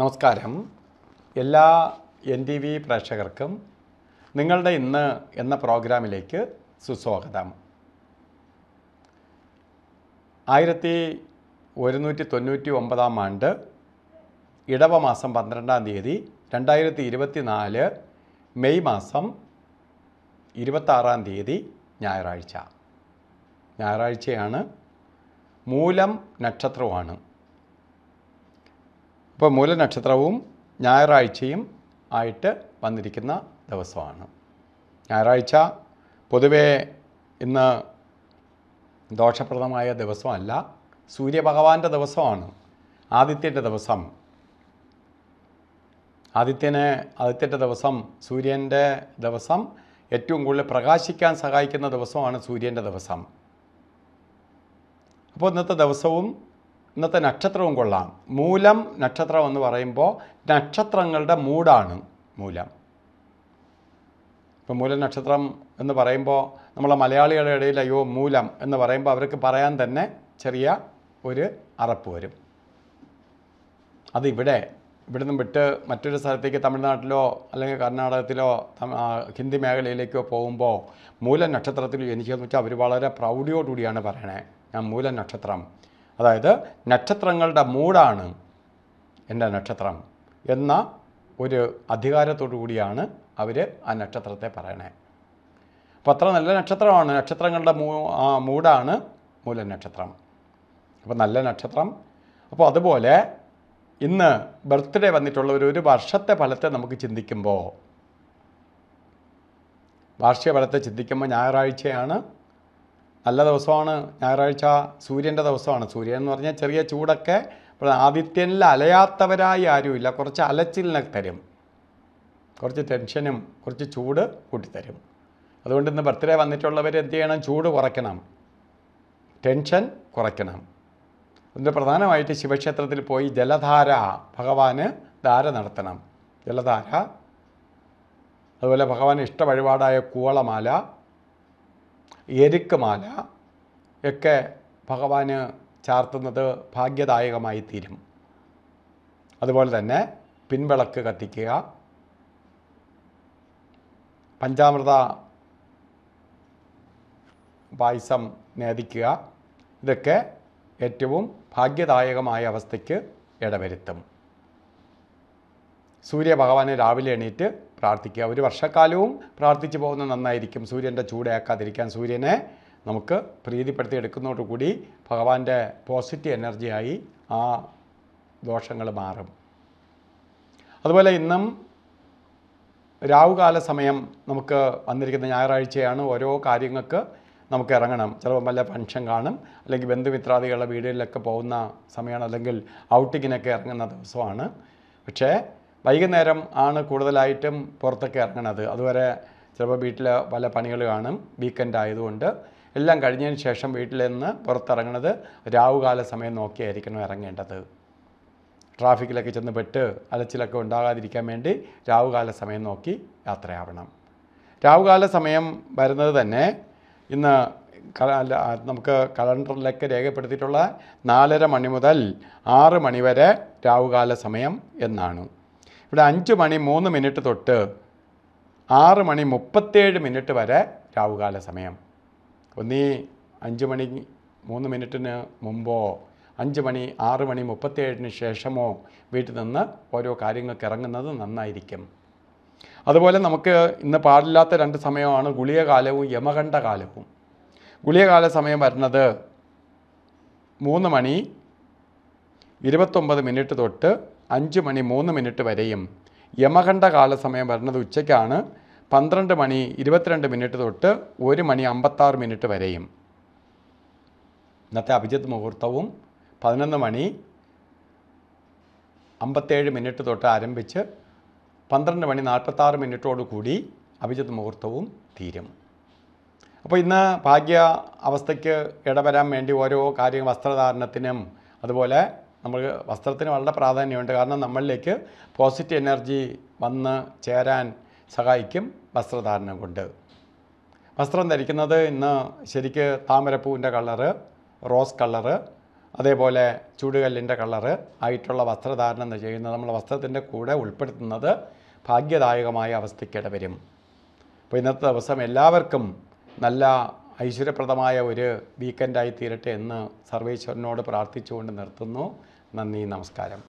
നമസ്കാരം എല്ലാ N T V പ്രേക്ഷകർക്കും നിങ്ങളുടെ ഇന്ന് എന്ന പ്രോഗ്രാമിലേക്ക് സുസ്വാഗതം ആയിരത്തി ഒരുന്നൂറ്റി തൊണ്ണൂറ്റി ഒമ്പതാം ആണ്ട് ഇടവ മാസം പന്ത്രണ്ടാം തീയതി രണ്ടായിരത്തി ഇരുപത്തി നാല് മെയ് മാസം ഇരുപത്താറാം തീയതി ഞായറാഴ്ച ഞായറാഴ്ചയാണ് മൂലം നക്ഷത്രമാണ് അപ്പോൾ മൂലനക്ഷത്രവും ഞായറാഴ്ചയും ആയിട്ട് വന്നിരിക്കുന്ന ദിവസമാണ് ഞായറാഴ്ച പൊതുവേ ഇന്ന് ദോഷപ്രദമായ ദിവസമല്ല സൂര്യഭഗവാന്റെ ദിവസമാണ് ആദിത്യൻ്റെ ദിവസം ആദിത്യന് ആദിത്യൻ്റെ ദിവസം സൂര്യൻ്റെ ദിവസം ഏറ്റവും കൂടുതൽ പ്രകാശിക്കാൻ സഹായിക്കുന്ന ദിവസമാണ് സൂര്യൻ്റെ ദിവസം അപ്പോൾ ഇന്നത്തെ ദിവസവും ഇന്നത്തെ നക്ഷത്രവും കൊള്ളാം മൂലം നക്ഷത്രം എന്ന് പറയുമ്പോൾ നക്ഷത്രങ്ങളുടെ മൂടാണ് മൂലം ഇപ്പം മൂലം നക്ഷത്രം എന്ന് പറയുമ്പോൾ നമ്മളെ മലയാളികളുടെ ഇടയിൽ അയ്യോ മൂലം എന്ന് പറയുമ്പോൾ അവർക്ക് പറയാൻ തന്നെ ചെറിയ ഒരു അറപ്പ് വരും അതിവിടെ ഇവിടെ നിന്നും വിട്ട് മറ്റൊരു സ്ഥലത്തേക്ക് തമിഴ്നാട്ടിലോ അല്ലെങ്കിൽ കർണാടകത്തിലോ ഹിന്ദി മേഖലയിലേക്കോ പോകുമ്പോൾ മൂല എനിക്ക് എന്ന് വെച്ചാൽ അവർ വളരെ പ്രൗഢിയോടുകൂടിയാണ് പറയണേ ഞാൻ മൂലം നക്ഷത്രം അതായത് നക്ഷത്രങ്ങളുടെ മൂടാണ് എൻ്റെ നക്ഷത്രം എന്ന ഒരു അധികാരത്തോടു കൂടിയാണ് അവർ ആ നക്ഷത്രത്തെ പറയണേ അപ്പോൾ അത്ര നല്ല നക്ഷത്രമാണ് നക്ഷത്രങ്ങളുടെ മൂ മൂടാണ് മൂല നക്ഷത്രം അപ്പോൾ നല്ല നക്ഷത്രം അപ്പോൾ അതുപോലെ ഇന്ന് ബർത്ത്ഡേ വന്നിട്ടുള്ള ഒരു ഒരു വർഷത്തെ ഫലത്തെ നമുക്ക് ചിന്തിക്കുമ്പോൾ വാർഷിക ഫലത്തെ ചിന്തിക്കുമ്പോൾ ഞായറാഴ്ചയാണ് നല്ല ദിവസമാണ് ഞായറാഴ്ച സൂര്യൻ്റെ ദിവസമാണ് സൂര്യൻ എന്ന് പറഞ്ഞാൽ ചെറിയ ചൂടൊക്കെ ആദിത്യനിൽ അലയാത്തവരായി ആരുമില്ല കുറച്ച് അലച്ചിലിനെ തരും കുറച്ച് ടെൻഷനും കുറച്ച് ചൂട് കൂട്ടിത്തരും അതുകൊണ്ട് ഇന്ന് ബർത്ത്ഡേ വന്നിട്ടുള്ളവർ എന്ത് ചെയ്യണം ചൂട് കുറയ്ക്കണം ടെൻഷൻ കുറയ്ക്കണം അതിൻ്റെ പ്രധാനമായിട്ട് ശിവക്ഷേത്രത്തിൽ പോയി ജലധാര ഭഗവാന് ധാര നടത്തണം ജലധാര അതുപോലെ ഭഗവാൻ ഇഷ്ട വഴിപാടായ കൂവളമാല എരുക്കുമാല ഒക്കെ ഭഗവാന് ചാർത്തുന്നത് ഭാഗ്യദായകമായി തീരും അതുപോലെ തന്നെ പിൻവിളക്ക് കത്തിക്കുക പഞ്ചാമൃത പായസം നേദിക്കുക ഇതൊക്കെ ഏറ്റവും ഭാഗ്യദായകമായ അവസ്ഥയ്ക്ക് ഇടവരുത്തും സൂര്യഭഗവാനെ രാവിലെ എണീറ്റ് പ്രാർത്ഥിക്കുക ഒരു വർഷക്കാലവും പ്രാർത്ഥിച്ചു പോകുന്നത് നന്നായിരിക്കും സൂര്യൻ്റെ ചൂടയാക്കാതിരിക്കാൻ സൂര്യനെ നമുക്ക് പ്രീതിപ്പെടുത്തി എടുക്കുന്നതോടുകൂടി ഭഗവാന്റെ പോസിറ്റീവ് എനർജിയായി ആ ദോഷങ്ങൾ മാറും അതുപോലെ ഇന്നും രാവുകാല സമയം നമുക്ക് വന്നിരിക്കുന്ന ഞായറാഴ്ചയാണ് ഓരോ കാര്യങ്ങൾക്ക് നമുക്ക് ഇറങ്ങണം ചിലപ്പോൾ വല്ല ഫംഗ്ഷൻ കാണും അല്ലെങ്കിൽ ബന്ധുമിത്രാദികളുടെ വീടുകളിലൊക്കെ പോകുന്ന സമയമാണ് അല്ലെങ്കിൽ ഔട്ടിങ്ങിനൊക്കെ ഇറങ്ങുന്ന ദിവസമാണ് പക്ഷേ വൈകുന്നേരം ആണ് കൂടുതലായിട്ടും പുറത്തൊക്കെ ഇറങ്ങണത് അതുവരെ ചിലപ്പോൾ വീട്ടിൽ പല പണികൾ കാണും വീക്കെൻഡ് ആയതുകൊണ്ട് എല്ലാം കഴിഞ്ഞതിന് ശേഷം വീട്ടിൽ നിന്ന് പുറത്തിറങ്ങണത് രാവുകാല സമയം നോക്കിയായിരിക്കണം ഇറങ്ങേണ്ടത് ട്രാഫിക്കിലൊക്കെ ചെന്ന് പെട്ട് അലച്ചിലൊക്കെ ഉണ്ടാകാതിരിക്കാൻ വേണ്ടി രാവുകാല സമയം നോക്കി യാത്രയാവണം രാവുകാല സമയം വരുന്നത് തന്നെ ഇന്ന് നമുക്ക് കലണ്ടറിലൊക്കെ രേഖപ്പെടുത്തിയിട്ടുള്ള നാലര മണി മുതൽ ആറ് മണി വരെ രാവുകാല സമയം എന്നാണ് ഇവിടെ അഞ്ച് മണി മൂന്ന് മിനിറ്റ് തൊട്ട് ആറ് മണി മുപ്പത്തേഴ് മിനിറ്റ് വരെ രാവുകാല സമയം ഒന്നീ അഞ്ച് മണി മൂന്ന് മിനിറ്റിന് മുമ്പോ അഞ്ച് മണി ആറ് മണി മുപ്പത്തേഴിന് ശേഷമോ വീട്ടിൽ നിന്ന് ഓരോ കാര്യങ്ങൾക്ക് ഇറങ്ങുന്നത് നന്നായിരിക്കും അതുപോലെ നമുക്ക് ഇന്ന് പാടില്ലാത്ത രണ്ട് സമയമാണ് ഗുളികകാലവും യമകണ്ഠകാലവും ഗുളികകാല സമയം വരുന്നത് മൂന്ന് മണി ഇരുപത്തൊമ്പത് മിനിറ്റ് തൊട്ട് അഞ്ച് മണി മൂന്ന് മിനിറ്റ് വരെയും യമകണ്ഠ കാലസമയം വരുന്നത് ഉച്ചയ്ക്കാണ് പന്ത്രണ്ട് മണി ഇരുപത്തിരണ്ട് മിനിറ്റ് തൊട്ട് ഒരു മണി അമ്പത്താറ് മിനിറ്റ് വരെയും ഇന്നത്തെ അഭിജിത്ത് മുഹൂർത്തവും പതിനൊന്ന് മണി അമ്പത്തേഴ് മിനിറ്റ് തൊട്ട് ആരംഭിച്ച് പന്ത്രണ്ട് മണി നാൽപ്പത്താറ് മിനിറ്റോട് കൂടി അഭിജിത്ത് മുഹൂർത്തവും തീരും അപ്പോൾ ഇന്ന് ഭാഗ്യ അവസ്ഥയ്ക്ക് ഇടവരാൻ വേണ്ടി ഓരോ കാര്യങ്ങൾ വസ്ത്രധാരണത്തിനും അതുപോലെ നമ്മൾ വസ്ത്രത്തിന് വളരെ പ്രാധാന്യമുണ്ട് കാരണം നമ്മളിലേക്ക് പോസിറ്റീവ് എനർജി വന്ന് ചേരാൻ സഹായിക്കും വസ്ത്രധാരണം കൊണ്ട് വസ്ത്രം ധരിക്കുന്നത് ഇന്ന് ശരിക്ക് താമരപ്പൂവിൻ്റെ കളറ് റോസ് കളറ് അതേപോലെ ചൂടുകല്ലിൻ്റെ കളറ് ആയിട്ടുള്ള വസ്ത്രധാരണം ചെയ്യുന്നത് നമ്മൾ വസ്ത്രത്തിൻ്റെ കൂടെ ഉൾപ്പെടുത്തുന്നത് ഭാഗ്യദായകമായ അവസ്ഥയ്ക്കിട വരും അപ്പോൾ ഇന്നത്തെ ദിവസം എല്ലാവർക്കും നല്ല ഐശ്വര്യപ്രദമായ ഒരു വീക്കെൻഡായി തീരട്ടെ എന്ന് സർവേശ്വരനോട് പ്രാർത്ഥിച്ചുകൊണ്ട് നിർത്തുന്നു നന്ദി നമസ്കാരം